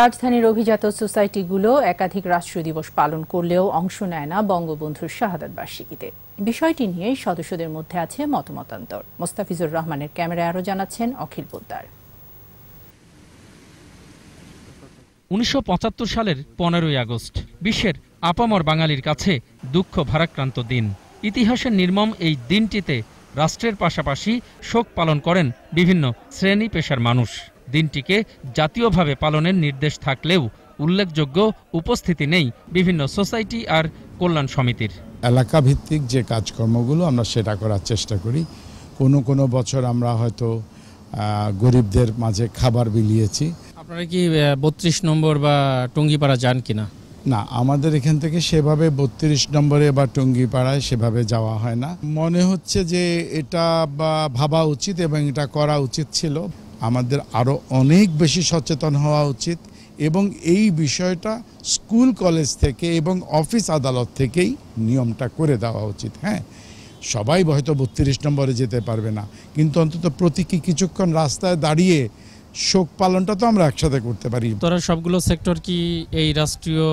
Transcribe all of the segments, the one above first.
রাজধানীর অভিজাত সোসাইটিগুলো একাধিক রাষ্ট্রীয় দিবস পালন করলেও অংশ নেয় না বঙ্গবন্ধুর শাহাদ বার্ষিকীতে বিষয়টি নিয়ে সদস্যদের মধ্যে আছে মতমতান্তর মোস্তাফিজুর রহমানের ক্যামেরায় আরও জানাচ্ছেন অখিল পোদ্দার উনিশশো সালের পনেরোই আগস্ট বিশ্বের আপামর বাঙালির কাছে দুঃখ ভারাক্রান্ত দিন ইতিহাসের নির্মম এই দিনটিতে রাষ্ট্রের পাশাপাশি শোক পালন করেন বিভিন্ন শ্রেণী পেশার মানুষ দিনটিকে জাতীয়ভাবে পালনের নির্দেশ থাকলেও উল্লেখযোগ্য উপস্থিতি নেই বিভিন্ন সোসাইটি আর কল্যাণ সমিতির এলাকা ভিত্তিক যে কাজকর্মগুলো আমরা সেটা করার চেষ্টা করি কোনো কোনো বছর আমরা হয়তো গরিবদের মাঝে খাবার বিলিয়েছি আপনারা কি বত্রিশ নম্বর বা টঙ্গিপাড়া যান কিনা না আমাদের এখান থেকে সেভাবে বত্রিশ নম্বরে বা টঙ্গিপাড়ায় সেভাবে যাওয়া হয় না মনে হচ্ছে যে এটা বা ভাবা উচিত এবং এটা করা উচিত ছিল আমাদের আরও অনেক বেশি সচেতন হওয়া উচিত এবং এই বিষয়টা স্কুল কলেজ থেকে এবং অফিস আদালত থেকেই নিয়মটা করে দেওয়া উচিত হ্যাঁ সবাই হয়তো বত্রিশ নম্বরে যেতে পারবে না কিন্তু অন্তত প্রতীকী কিছুক্ষণ রাস্তায় দাঁড়িয়ে শোক পালনটা তো আমরা একসাথে করতে পারি তোরা সবগুলো সেক্টর কি এই রাষ্ট্রীয়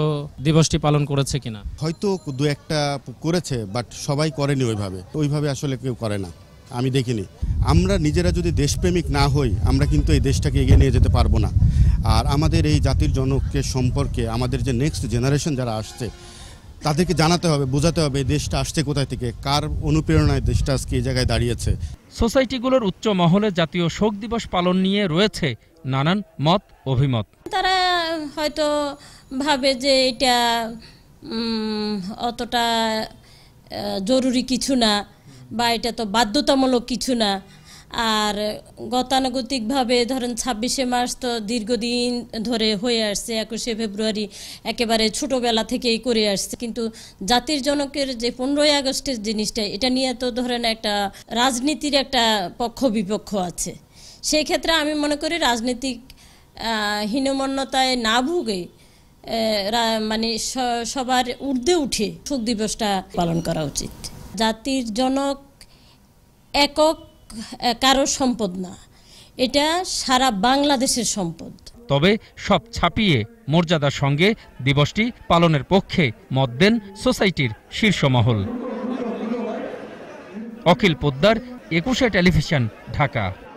দিবসটি পালন করেছে কিনা হয়তো দু একটা করেছে বাট সবাই করেনি ওইভাবে ওইভাবে আসলে কেউ করে না আমি দেখিনি আমরা নিজেরা যদি দেশপ্রেমিক না হই আমরা কিন্তু এই দেশটাকে এগিয়ে নিয়ে যেতে পারবো না আর আমাদের এই জাতির জনকের সম্পর্কে আমাদের যে নেক্সট জেনারেশন যারা আসছে তাদেরকে জানাতে হবে বোঝাতে হবে এই দেশটা আসছে কোথায় থেকে কার অনুপ্রেরণায় দেশটা আজকে এই জায়গায় দাঁড়িয়েছে সোসাইটিগুলোর উচ্চ মহলে জাতীয় শোক দিবস পালন নিয়ে রয়েছে নানান মত অভিমত তারা হয়তো ভাবে যে এটা অতটা জরুরি কিছু না বা এটা তো বাধ্যতামূলক কিছু না আর গতানুগতিকভাবে ধরেন ছাব্বিশে মার্চ তো দীর্ঘদিন ধরে হয়ে আসছে একুশে ফেব্রুয়ারি একেবারে ছোটোবেলা থেকেই করে আসছে কিন্তু জাতির জনকের যে পনেরোই আগস্টের জিনিসটা এটা নিয়ে তো ধরেন একটা রাজনীতির একটা পক্ষ বিপক্ষ আছে সেই ক্ষেত্রে আমি মনে করি রাজনীতিক হীনমন্যতায় না ভুগে মানে সবার ঊর্ধ্বে উঠে শোক দিবসটা পালন করা উচিত জাতির জনক একক কারো সম্পদ না এটা সারা বাংলাদেশের সম্পদ তবে সব ছাপিয়ে মর্যাদার সঙ্গে দিবসটি পালনের পক্ষে মত দেন সোসাইটির শীর্ষ মহল অখিল পোদ্দার একুশে টেলিভিশন ঢাকা